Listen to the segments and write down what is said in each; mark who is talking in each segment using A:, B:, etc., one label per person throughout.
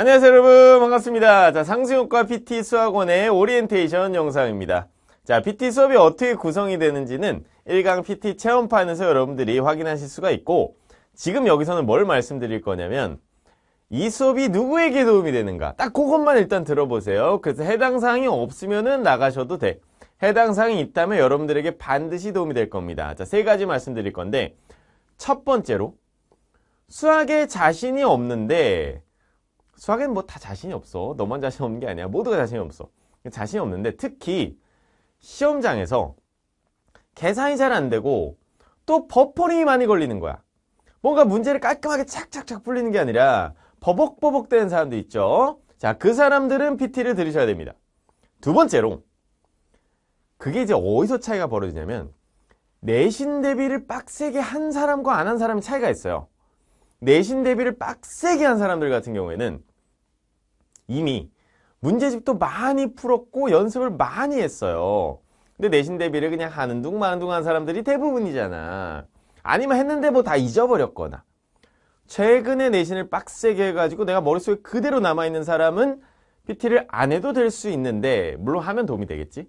A: 안녕하세요 여러분 반갑습니다 자상승효과 PT 수학원의 오리엔테이션 영상입니다 자 PT 수업이 어떻게 구성이 되는지는 1강 PT 체험판에서 여러분들이 확인하실 수가 있고 지금 여기서는 뭘 말씀드릴 거냐면 이 수업이 누구에게 도움이 되는가 딱 그것만 일단 들어보세요 그래서 해당 사항이 없으면은 나가셔도 돼 해당 사항이 있다면 여러분들에게 반드시 도움이 될 겁니다 자세 가지 말씀드릴 건데 첫 번째로 수학에 자신이 없는데 수학엔 뭐 다 자신이 없어. 너만 자신 없는 게 아니야. 모두가 자신이 없어. 자신이 없는데 특히 시험장에서 계산이 잘 안 되고 또 버퍼링이 많이 걸리는 거야. 뭔가 문제를 깔끔하게 착착착 풀리는 게 아니라 버벅버벅 되는 사람도 있죠. 자, 그 사람들은 PT를 들으셔야 됩니다. 두 번째로 그게 이제 어디서 차이가 벌어지냐면 내신 대비를 빡세게 한 사람과 안 한 사람의 차이가 있어요. 내신 대비를 빡세게 한 사람들 같은 경우에는 이미 문제집도 많이 풀었고 연습을 많이 했어요. 근데 내신 대비를 그냥 하는 둥 마는 둥 한 사람들이 대부분이잖아. 아니면 했는데 뭐 다 잊어버렸거나 최근에 내신을 빡세게 해가지고 내가 머릿속에 그대로 남아있는 사람은 PT를 안 해도 될 수 있는데 물론 하면 도움이 되겠지.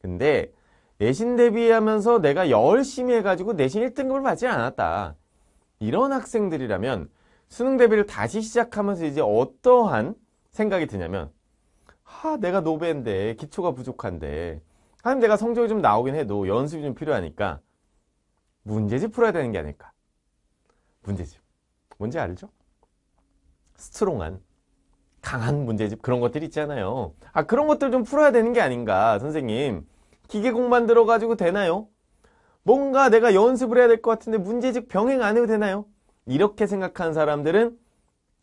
A: 근데 내신 대비하면서 내가 열심히 해가지고 내신 1등급을 받지 않았다. 이런 학생들이라면 수능 대비를 다시 시작하면서 이제 어떠한 생각이 드냐면 하 내가 노배인데 기초가 부족한데 하면님 내가 성적이 좀 나오긴 해도 연습이 좀 필요하니까 문제집 풀어야 되는 게 아닐까 문제집 뭔지 알죠? 스트롱한 강한 문제집 그런 것들 있잖아요 아 그런 것들 좀 풀어야 되는 게 아닌가 선생님 기계공만 들어가지고 되나요? 뭔가 내가 연습을 해야 될 것 같은데 문제집 병행 안 해도 되나요? 이렇게 생각하는 사람들은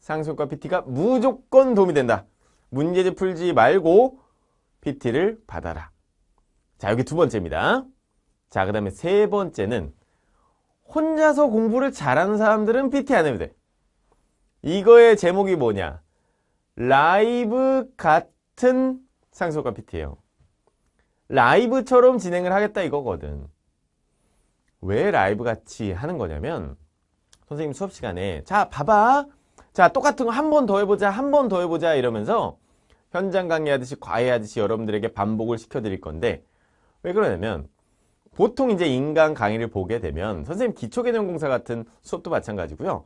A: 상속과 PT가 무조건 도움이 된다. 문제집 풀지 말고 PT를 받아라. 자, 여기 두 번째입니다. 자, 그 다음에 세 번째는 혼자서 공부를 잘하는 사람들은 PT 안 해도 돼. 이거의 제목이 뭐냐? 라이브 같은 상속과 PT예요. 라이브처럼 진행을 하겠다 이거거든. 왜 라이브 같이 하는 거냐면 선생님 수업 시간에 자, 봐봐. 자 똑같은 거 한 번 더 해보자 한 번 더 해보자 이러면서 현장 강의하듯이 과외하듯이 여러분들에게 반복을 시켜드릴 건데 왜 그러냐면 보통 이제 인간 강의를 보게 되면 선생님 기초개념공사 같은 수업도 마찬가지고요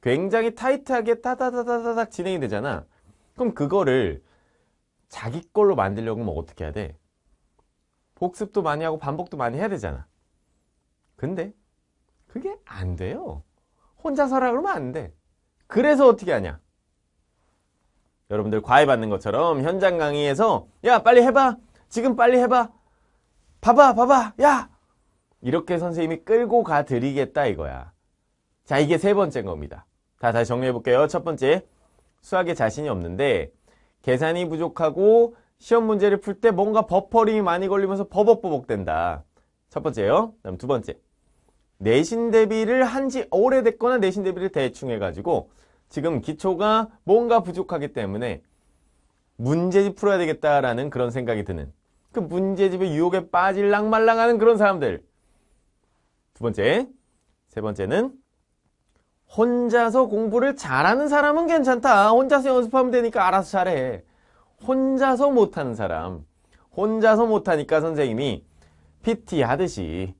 A: 굉장히 타이트하게 따다다다닥 진행이 되잖아 그럼 그거를 자기 걸로 만들려고 뭐 어떻게 해야 돼? 복습도 많이 하고 반복도 많이 해야 되잖아 근데 그게 안 돼요 혼자서라 그러면 안돼 그래서 어떻게 하냐? 여러분들 과외 받는 것처럼 현장 강의에서 야 빨리 해봐 지금 빨리 해봐 봐봐 봐봐 야 이렇게 선생님이 끌고 가 드리겠다 이거야 자 이게 세번째 겁니다 다 다시 정리해 볼게요 첫 번째 수학에 자신이 없는데 계산이 부족하고 시험 문제를 풀 때 뭔가 버퍼링이 많이 걸리면서 버벅버벅 된다 첫 번째요 그 다음 두 번째 내신 대비를 한 지 오래됐거나 내신 대비를 대충 해가지고 지금 기초가 뭔가 부족하기 때문에 문제집 풀어야 되겠다라는 그런 생각이 드는 그 문제집의 유혹에 빠질랑 말랑하는 그런 사람들 두 번째 세 번째는 혼자서 공부를 잘하는 사람은 괜찮다 혼자서 연습하면 되니까 알아서 잘해 혼자서 못하는 사람 혼자서 못하니까 선생님이 PT 하듯이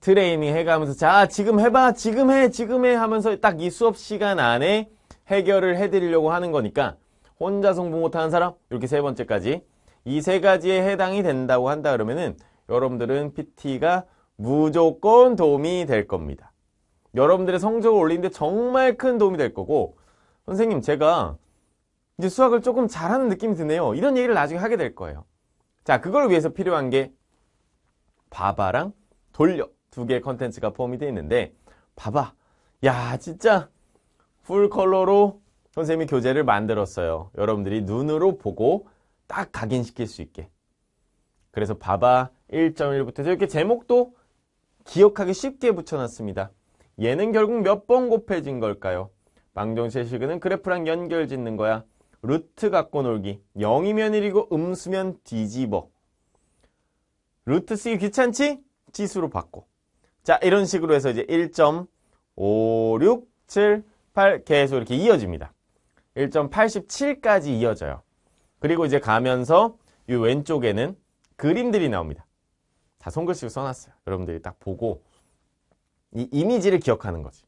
A: 트레이닝 해가면서 자 지금 해봐 지금 해 지금 해 하면서 딱 이 수업 시간 안에 해결을 해드리려고 하는 거니까 혼자 성부 못하는 사람 이렇게 세 번째까지 이 세 가지에 해당이 된다고 한다 그러면은 여러분들은 PT가 무조건 도움이 될 겁니다. 여러분들의 성적을 올리는데 정말 큰 도움이 될 거고 선생님 제가 이제 수학을 조금 잘하는 느낌이 드네요. 이런 얘기를 나중에 하게 될 거예요. 자 그걸 위해서 필요한 게바바랑 돌려 두 개의 컨텐츠가 포함이 되어 있는데 봐봐. 야 진짜 풀컬러로 선생님이 교재를 만들었어요. 여러분들이 눈으로 보고 딱 각인시킬 수 있게. 그래서 봐봐 1.1부터 이렇게 제목도 기억하기 쉽게 붙여놨습니다. 얘는 결국 몇 번 곱해진 걸까요? 망정실의식는 그래프랑 연결 짓는 거야. 루트 갖고 놀기. 0이면 1이고 음수면 뒤집어. 루트 쓰기 귀찮지? 지수로 바꿔. 자, 이런 식으로 해서 이제 1.567 8 계속 이렇게 이어집니다. 1.87까지 이어져요. 그리고 이제 가면서 이 왼쪽에는 그림들이 나옵니다. 다 손글씨로 써놨어요. 여러분들이 딱 보고 이 이미지를 기억하는 거지.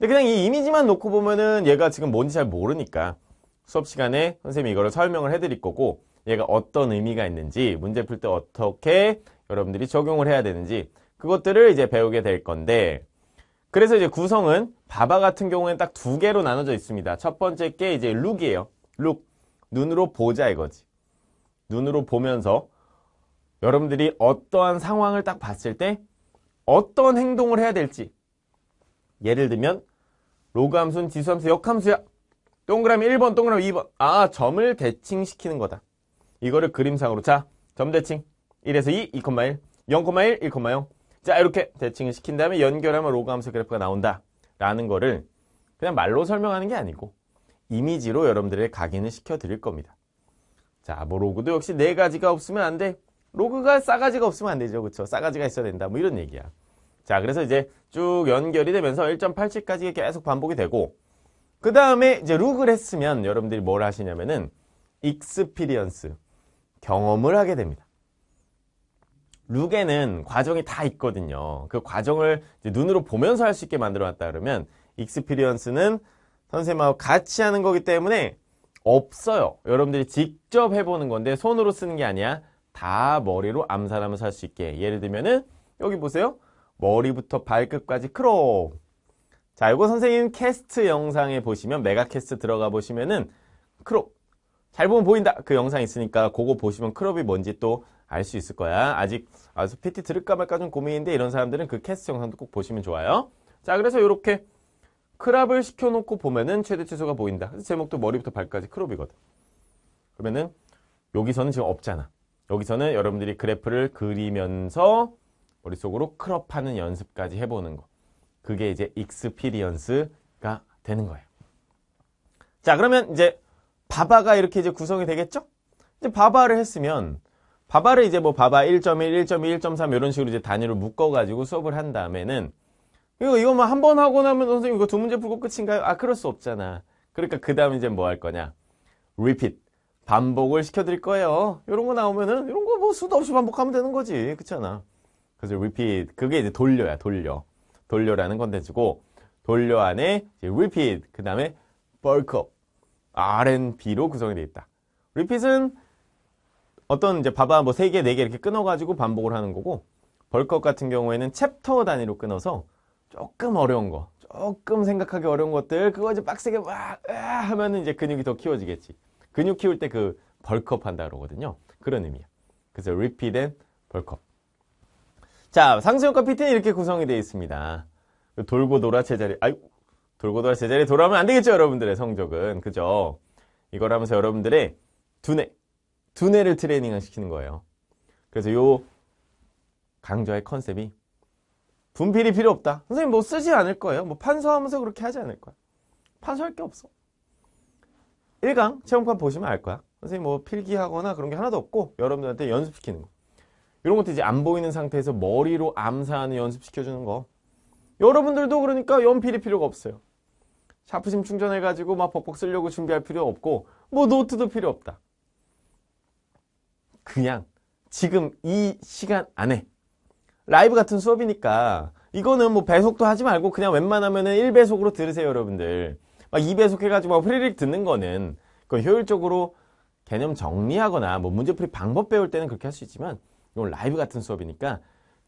A: 근데 그냥 이 이미지만 놓고 보면은 얘가 지금 뭔지 잘 모르니까 수업 시간에 선생님이 이거를 설명을 해드릴 거고 얘가 어떤 의미가 있는지 문제 풀 때 어떻게 여러분들이 적용을 해야 되는지 그것들을 이제 배우게 될 건데 그래서 이제 구성은 바바 같은 경우에는 딱 두 개로 나눠져 있습니다. 첫 번째 게 이제 룩이에요. 룩. 눈으로 보자 이거지. 눈으로 보면서 여러분들이 어떠한 상황을 딱 봤을 때 어떤 행동을 해야 될지 예를 들면 로그함수는 지수함수 역함수야. 동그라미 1번, 동그라미 2번. 아, 점을 대칭시키는 거다. 이거를 그림상으로. 자, 점 대칭. 1에서 2, 2,1, 0,1, 1,0. 자 이렇게 대칭을 시킨 다음에 연결하면 로그 함수 그래프가 나온다 라는 거를 그냥 말로 설명하는 게 아니고 이미지로 여러분들의 각인을 시켜 드릴 겁니다 자뭐 로그도 역시 네 가지가 없으면 안돼 로그가 싸가지가 없으면 안 되죠 그쵸 싸가지가 있어야 된다 뭐 이런 얘기야 자 그래서 이제 쭉 연결이 되면서 1.87까지 계속 반복이 되고 그 다음에 이제 룩을 했으면 여러분들이 뭘 하시냐면은 익스피리언스 경험을 하게 됩니다 룩에는 과정이 다 있거든요. 그 과정을 눈으로 보면서 할 수 있게 만들어놨다 그러면 익스피리언스는 선생님하고 같이 하는 거기 때문에 없어요. 여러분들이 직접 해보는 건데 손으로 쓰는 게 아니야. 다 머리로 암살하면서할 수 있게. 예를 들면은 여기 보세요. 머리부터 발끝까지 크롭. 자, 이거 선생님 캐스트 영상에 보시면 메가캐스트 들어가 보시면은 크롭. 잘 보면 보인다. 그 영상 있으니까 그거 보시면 크롭이 뭔지 또 알수 있을 거야. 아직 아서 PT 들을까 말까 좀 고민인데 이런 사람들은 그 캐스트 영상도 꼭 보시면 좋아요. 자, 그래서 이렇게 크랍을 시켜놓고 보면은 최대 최소가 보인다. 그래서 제목도 머리부터 발까지 크롭이거든. 그러면은 여기서는 지금 없잖아. 여기서는 여러분들이 그래프를 그리면서 머릿속으로 크롭하는 연습까지 해보는 거. 그게 이제 익스피리언스가 되는 거예요. 자, 그러면 이제 바바가 이렇게 이제 구성이 되겠죠? 이제 바바를 했으면 바바를 이제 뭐 바바 1.1, 1.2, 1.3 이런 식으로 이제 단위로 묶어가지고 수업을 한 다음에는 이거 이거만 뭐 한 번 하고 나면 선생님 이거 두 문제 풀고 끝인가요? 아 그럴 수 없잖아. 그러니까 그 다음 이제 뭐 할 거냐? repeat 반복을 시켜드릴 거예요. 이런 거 나오면은 이런 거 뭐 수도 없이 반복하면 되는 거지, 그렇잖아. 그래서 repeat 그게 이제 돌려야 돌려 돌려라는 컨텐츠고 돌려 안에 repeat 그 다음에 bulk up R&B로 구성이 돼 있다. repeat은 어떤 이제 바바 뭐 3개, 4개 이렇게 끊어가지고 반복을 하는 거고 벌컥 같은 경우에는 챕터 단위로 끊어서 조금 어려운 거, 조금 생각하기 어려운 것들 그거 이제 빡세게 막 하면은 이제 근육이 더 키워지겠지. 근육 키울 때 그 벌컵 한다 그러거든요. 그런 의미야. 그래서 repeat and 벌컵. 자, 상승형과 PT는 이렇게 구성이 되어 있습니다. 돌고 돌아 제자리. 아이 돌고 돌아 제자리 돌아오면 안 되겠죠, 여러분들의 성적은. 그죠? 이걸 하면서 여러분들의 두뇌, 두뇌를 트레이닝을 시키는 거예요. 그래서 요 강좌의 컨셉이 분필이 필요 없다. 선생님 뭐 쓰지 않을 거예요. 뭐 판서하면서 그렇게 하지 않을 거야. 판서할 게 없어. 1강 체험판 보시면 알 거야. 선생님 뭐 필기하거나 그런 게 하나도 없고 여러분들한테 연습시키는 거. 이런 것도 이제 안 보이는 상태에서 머리로 암사하는 연습시켜주는 거. 여러분들도 그러니까 연필이 필요가 없어요. 샤프심 충전해가지고 막 벅벅 쓰려고 준비할 필요 없고 뭐 노트도 필요 없다. 그냥 지금 이 시간 안에 라이브 같은 수업이니까 이거는 뭐 배속도 하지 말고 그냥 웬만하면은 1배속으로 들으세요 여러분들 막 2배속 해가지고 막 후리릭 듣는 거는 그 효율적으로 개념 정리하거나 뭐 문제풀이 방법 배울 때는 그렇게 할 수 있지만 이건 라이브 같은 수업이니까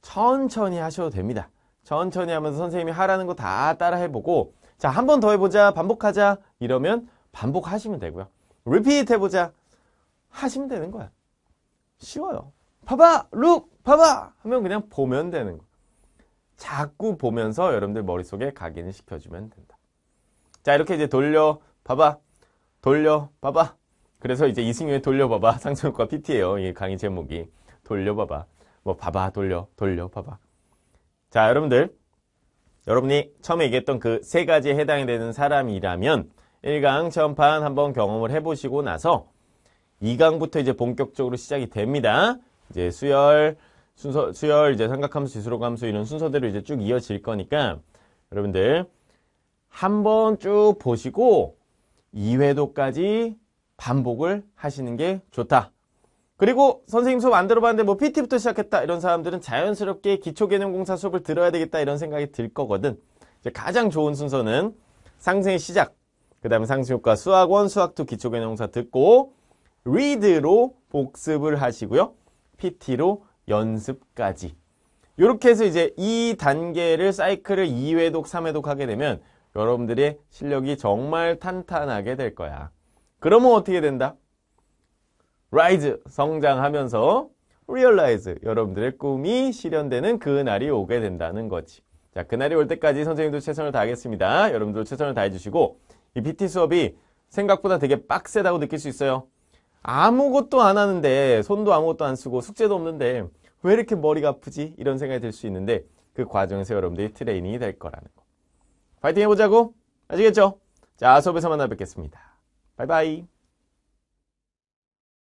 A: 천천히 하셔도 됩니다 천천히 하면서 선생님이 하라는 거 다 따라 해보고 자 한 번 더 해보자 반복하자 이러면 반복하시면 되고요 리피트 해보자 하시면 되는 거야 쉬워요. 봐봐, 룩, 봐봐 하면 그냥 보면 되는 거. 자꾸 보면서 여러분들 머릿속에 각인을 시켜주면 된다. 자, 이렇게 이제 돌려, 봐봐, 돌려, 봐봐. 그래서 이제 이승윤의 돌려봐봐 상승과 PT예요. 이 강의 제목이 돌려봐봐. 뭐 봐봐, 돌려, 돌려, 봐봐. 자, 여러분들 여러분이 처음에 얘기했던 그 세 가지에 해당이 되는 사람이라면 1강 처음판 한번 경험을 해보시고 나서 2강부터 이제 본격적으로 시작이 됩니다. 이제 수열, 순서, 수열, 이제 삼각함수, 지수로감수 이런 순서대로 이제 쭉 이어질 거니까 여러분들 한번 쭉 보시고 2회도까지 반복을 하시는 게 좋다. 그리고 선생님 수업 안 들어봤는데 뭐 PT부터 시작했다 이런 사람들은 자연스럽게 기초개념공사 수업을 들어야 되겠다 이런 생각이 들 거거든. 이제 가장 좋은 순서는 상승의 시작, 그 다음에 상승효과 수학원, 수학2 기초개념공사 듣고 read로 복습을 하시고요. PT로 연습까지. 이렇게 해서 이제 이 단계를 사이클을 2회독, 3회독 하게 되면 여러분들의 실력이 정말 탄탄하게 될 거야. 그러면 어떻게 된다? rise, 성장하면서 realize, 여러분들의 꿈이 실현되는 그날이 오게 된다는 거지. 자, 그날이 올 때까지 선생님도 최선을 다하겠습니다. 여러분도 들 최선을 다해주시고 이 PT 수업이 생각보다 되게 빡세다고 느낄 수 있어요. 아무것도 안 하는데 손도 아무것도 안 쓰고 숙제도 없는데 왜 이렇게 머리가 아프지? 이런 생각이 들 수 있는데 그 과정에서 여러분들이 트레이닝이 될 거라는 거. 파이팅 해보자고! 아시겠죠? 자, 수업에서 만나 뵙겠습니다. 바이바이.